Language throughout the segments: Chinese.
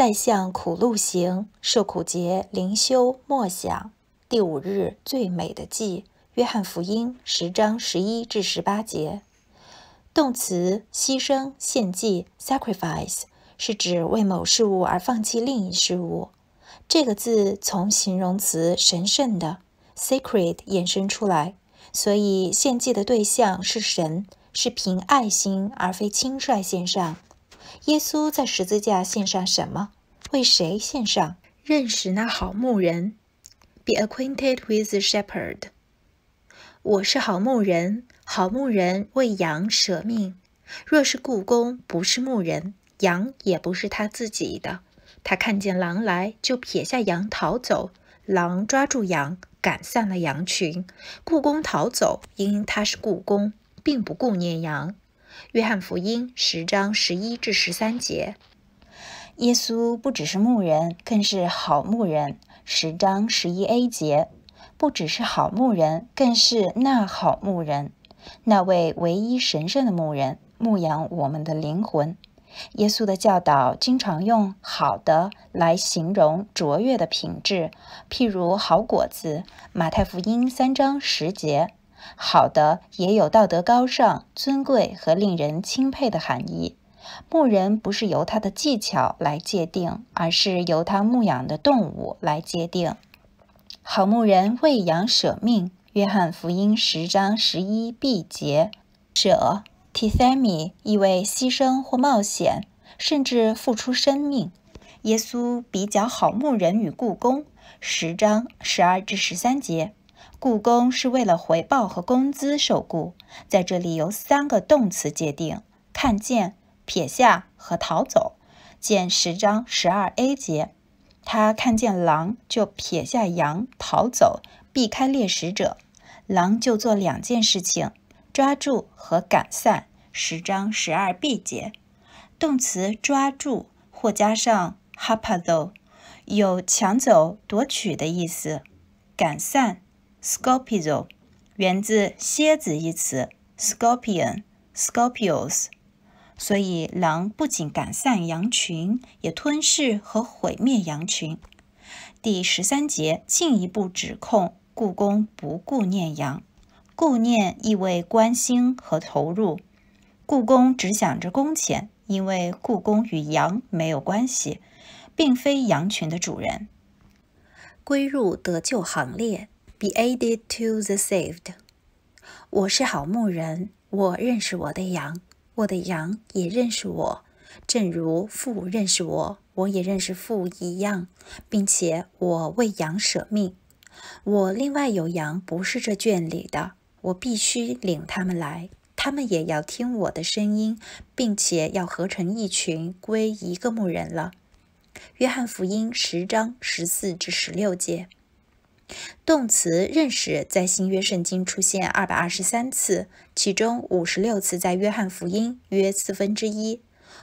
在向苦路行，受苦节灵修默想，第五日最美的祭。约翰福音十章十一至十八节。动词牺牲献祭 （sacrifice） 是指为某事物而放弃另一事物。这个字从形容词神圣的 （sacred） 衍生出来，所以献祭的对象是神，是凭爱心而非轻率献上。耶稣在十字架献上什么？为谁献上？认识那好牧人，be acquainted with the shepherd。我是好牧人，好牧人为羊舍命。若是故宫不是牧人，羊也不是他自己的。他看见狼来，就撇下羊逃走。狼抓住羊，赶散了羊群。故宫逃走，因他是故宫，并不顾念羊。约翰福音十章十一至十三节，耶稣不只是牧人，更是好牧人。十章十一 a 节，不只是好牧人，更是那好牧人，那位唯一神圣的牧人，牧养我们的灵魂。耶稣的教导经常用“好的”来形容卓越的品质，譬如好果子。马太福音三章十节。好的也有道德高尚、尊贵和令人钦佩的含义。牧人不是由他的技巧来界定，而是由他牧养的动物来界定。好牧人喂养舍命，《约翰福音》十章十一、毕节。舍 t e 米，m i 意为牺牲或冒险，甚至付出生命。耶稣比较好牧人与故宫，十章十二至十三节。故宫是为了回报和工资受雇，在这里由三个动词界定：看见、撇下和逃走。见十章十二 A 节，他看见狼就撇下羊逃走，避开猎食者。狼就做两件事情：抓住和赶散。十章十二 B 节，动词抓住或加上 harpazo，有抢走、夺取的意思；赶散。s c o r p i o 源自蝎子一词，Scorpion, s c o r p i o s 所以狼不仅赶散羊群，也吞噬和毁灭羊群。第十三节进一步指控故宫不顾念羊，顾念意味关心和投入。故宫只想着工钱，因为故宫与羊没有关系，并非羊群的主人。归入得救行列。Be added to the saved。我是好牧人，我认识我的羊，我的羊也认识我，正如父认识我，我也认识父一样，并且我为羊舍命。我另外有羊不是这圈里的，我必须领他们来，他们也要听我的声音，并且要合成一群归一个牧人了。约翰福音十章十四至十六节。动词“认识”在新约圣经出现二百二十三次，其中五十六次在约翰福音，约四分之一。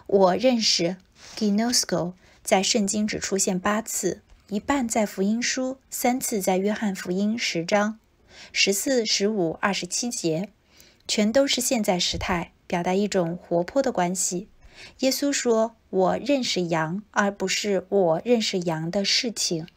我认识 g i n o s k o 在圣经只出现八次，一半在福音书，三次在约翰福音十章十四、十五、二十七节，全都是现在时态，表达一种活泼的关系。耶稣说：“我认识羊，而不是我认识羊的事情。”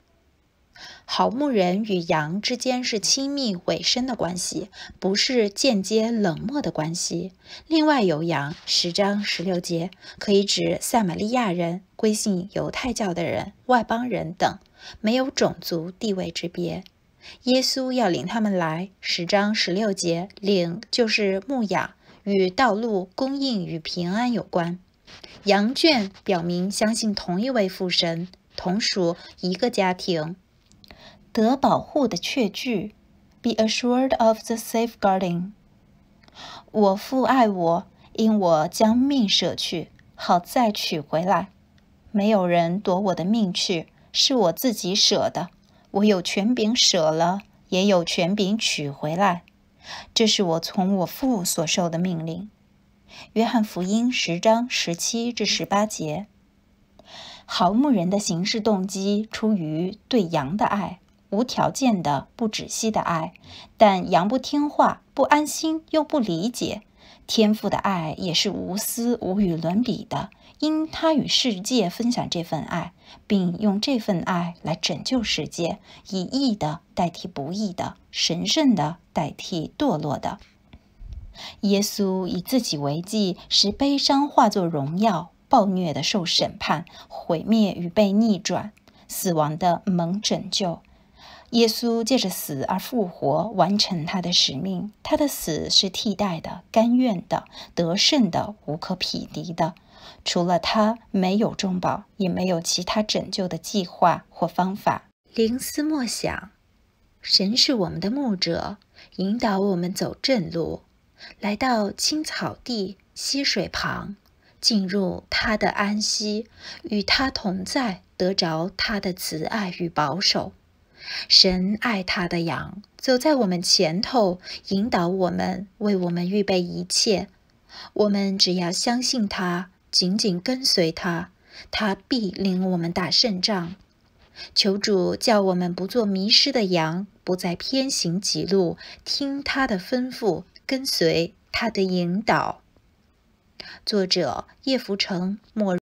好牧人与羊之间是亲密委身的关系，不是间接冷漠的关系。另外，有羊十章十六节，可以指撒玛利亚人、归信犹太教的人、外邦人等，没有种族地位之别。耶稣要领他们来十章十六节，领就是牧养，与道路、供应与平安有关。羊圈表明相信同一位父神，同属一个家庭。得保护的确据，Be assured of the safeguarding。我父爱我，因我将命舍去，好再取回来。没有人夺我的命去，是我自己舍的。我有权柄舍了，也有权柄取回来。这是我从我父所受的命令。约翰福音十章十七至十八节。好牧人的行事动机出于对羊的爱，无条件的、不止息的爱。但羊不听话、不安心，又不理解。天父的爱也是无私、无与伦比的，因他与世界分享这份爱，并用这份爱来拯救世界，以义的代替不义的，神圣的代替堕落的。耶稣以自己为祭，使悲伤化作荣耀。暴虐的受审判、毁灭与被逆转、死亡的蒙拯救。耶稣借着死而复活，完成他的使命。他的死是替代的、甘愿的、得胜的、无可匹敌的。除了他，没有重宝，也没有其他拯救的计划或方法。灵思默想：神是我们的牧者，引导我们走正路，来到青草地、溪水旁。进入他的安息，与他同在，得着他的慈爱与保守。神爱他的羊，走在我们前头，引导我们，为我们预备一切。我们只要相信他，紧紧跟随他，他必领我们打胜仗。求主叫我们不做迷失的羊，不再偏行己路，听他的吩咐，跟随他的引导。作者：叶福成。末。